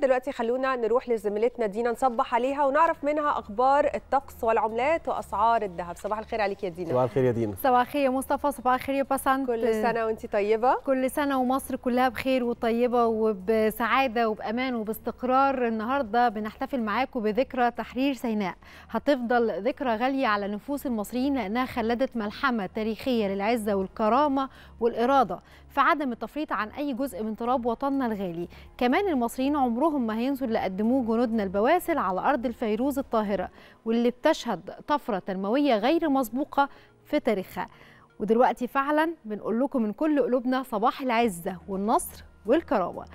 دلوقتي خلونا نروح لزميلتنا دينا نصبح عليها ونعرف منها اخبار الطقس والعملات واسعار الذهب صباح الخير عليك يا دينا صباح الخير يا دينا صباح الخير يا مصطفى صباح الخير يا بسنت كل آه، سنه وانت طيبه كل سنه ومصر كلها بخير وطيبه وبسعاده وبامان وباستقرار النهارده بنحتفل معاكم بذكرى تحرير سيناء هتفضل ذكرى غاليه على نفوس المصريين لانها خلدت ملحمه تاريخيه للعزه والكرامه والاراده في عدم التفريط عن اي جزء من تراب وطننا الغالي كمان المصريين عمر عمرهم ما هينسوا اللي قدموه جنودنا البواسل على أرض الفيروز الطاهرة واللي بتشهد طفرة تنموية غير مسبوقة في تاريخها ودلوقتي فعلا بنقول لكم من كل قلوبنا صباح العزة والنصر والكرامة